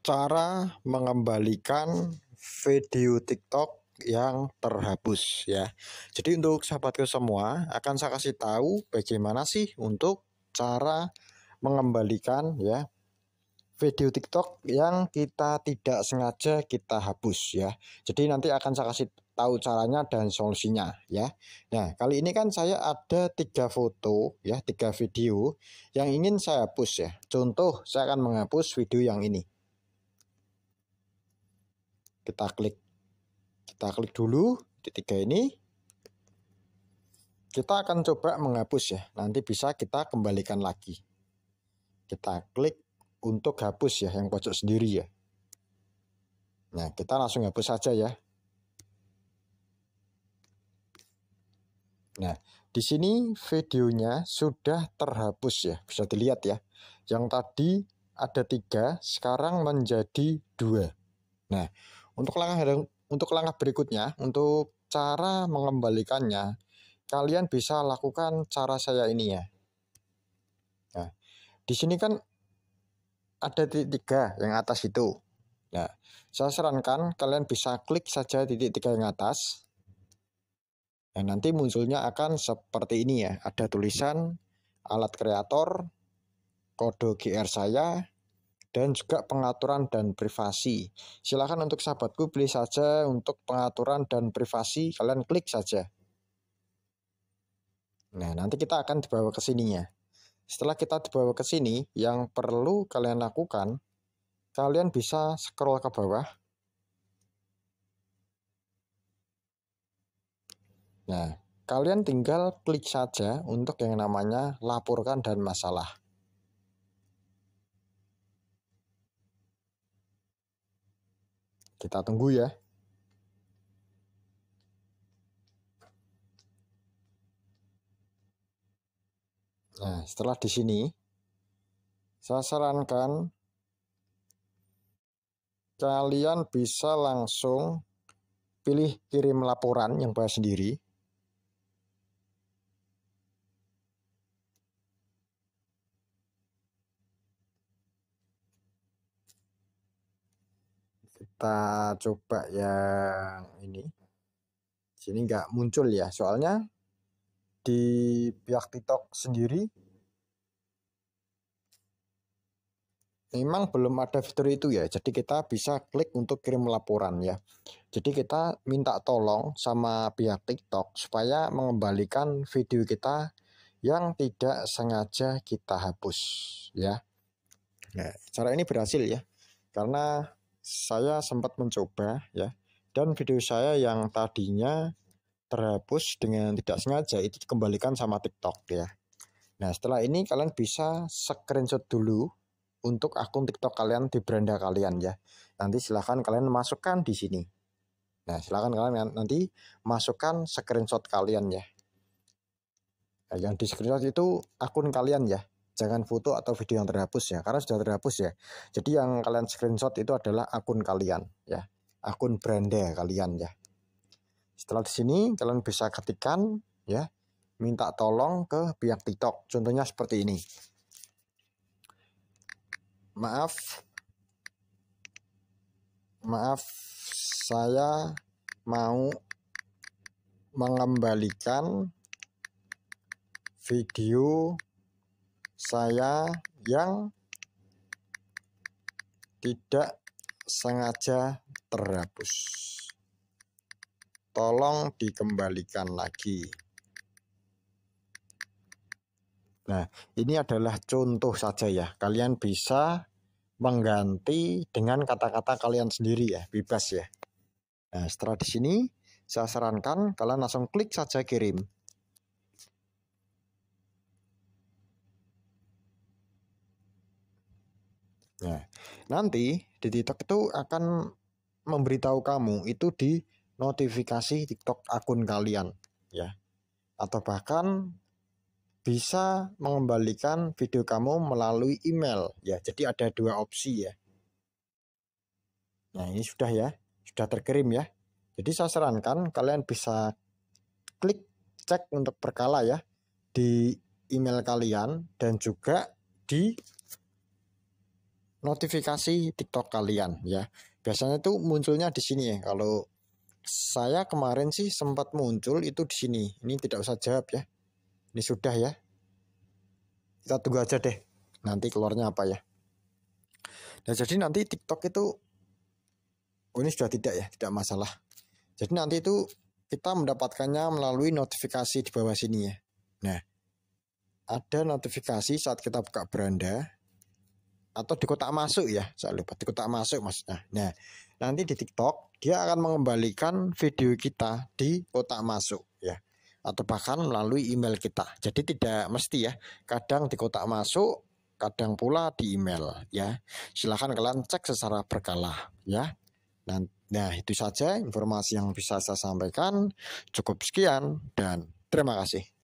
cara mengembalikan video TikTok yang terhapus ya. Jadi untuk sahabatku semua akan saya kasih tahu bagaimana sih untuk cara mengembalikan ya video TikTok yang kita tidak sengaja kita hapus ya. Jadi nanti akan saya kasih tahu caranya dan solusinya ya. Nah kali ini kan saya ada tiga foto ya tiga video yang ingin saya hapus ya. Contoh saya akan menghapus video yang ini kita klik kita klik dulu di tiga ini kita akan coba menghapus ya nanti bisa kita kembalikan lagi kita klik untuk hapus ya yang pojok sendiri ya nah kita langsung hapus saja ya nah di sini videonya sudah terhapus ya bisa dilihat ya yang tadi ada tiga sekarang menjadi dua nah untuk langkah untuk langkah berikutnya, untuk cara mengembalikannya, kalian bisa lakukan cara saya ini ya. Nah, di sini kan ada titik tiga yang atas itu. Nah, saya sarankan kalian bisa klik saja titik tiga yang atas. Nah, nanti munculnya akan seperti ini ya. Ada tulisan alat kreator, kode GR saya, dan juga pengaturan dan privasi. Silakan untuk sahabatku beli saja untuk pengaturan dan privasi, kalian klik saja. Nah, nanti kita akan dibawa ke sininya. Setelah kita dibawa ke sini, yang perlu kalian lakukan, kalian bisa scroll ke bawah. Nah, kalian tinggal klik saja untuk yang namanya laporkan dan masalah. Kita tunggu ya. Nah, setelah di sini, saya sarankan kalian bisa langsung pilih kirim laporan yang bahas sendiri kita coba yang ini sini nggak muncul ya soalnya di pihak TikTok sendiri memang belum ada fitur itu ya jadi kita bisa klik untuk kirim laporan ya jadi kita minta tolong sama pihak TikTok supaya mengembalikan video kita yang tidak sengaja kita hapus ya nah, cara ini berhasil ya karena saya sempat mencoba ya dan video saya yang tadinya terhapus dengan tidak sengaja itu dikembalikan sama TikTok ya. Nah setelah ini kalian bisa screenshot dulu untuk akun TikTok kalian di beranda kalian ya. Nanti silahkan kalian masukkan di sini. Nah silahkan kalian nanti masukkan screenshot kalian ya. Nah, yang di screenshot itu akun kalian ya jangan foto atau video yang terhapus ya karena sudah terhapus ya jadi yang kalian screenshot itu adalah akun kalian ya akun brandnya kalian ya setelah di sini kalian bisa ketikkan ya minta tolong ke pihak TikTok contohnya seperti ini maaf maaf saya mau mengembalikan video saya yang tidak sengaja terhapus. Tolong dikembalikan lagi. Nah, ini adalah contoh saja ya. Kalian bisa mengganti dengan kata-kata kalian sendiri ya, bebas ya. Nah, setelah di sini saya sarankan kalian langsung klik saja kirim. Nah, nanti di TikTok itu akan memberitahu kamu itu di notifikasi TikTok akun kalian ya. Atau bahkan bisa mengembalikan video kamu melalui email ya. Jadi ada dua opsi ya. Nah, ini sudah ya, sudah terkirim ya. Jadi saya sarankan kalian bisa klik cek untuk perkala ya di email kalian dan juga di notifikasi TikTok kalian ya. Biasanya itu munculnya di sini ya. Kalau saya kemarin sih sempat muncul itu di sini. Ini tidak usah jawab ya. Ini sudah ya. Kita tunggu aja deh. Nanti keluarnya apa ya. Nah, jadi nanti TikTok itu oh ini sudah tidak ya, tidak masalah. Jadi nanti itu kita mendapatkannya melalui notifikasi di bawah sini ya. Nah, ada notifikasi saat kita buka beranda atau di kotak masuk ya saya lupa di kotak masuk maksudnya nah nanti di TikTok dia akan mengembalikan video kita di kotak masuk ya atau bahkan melalui email kita jadi tidak mesti ya kadang di kotak masuk kadang pula di email ya silahkan kalian cek secara berkala ya nah itu saja informasi yang bisa saya sampaikan cukup sekian dan terima kasih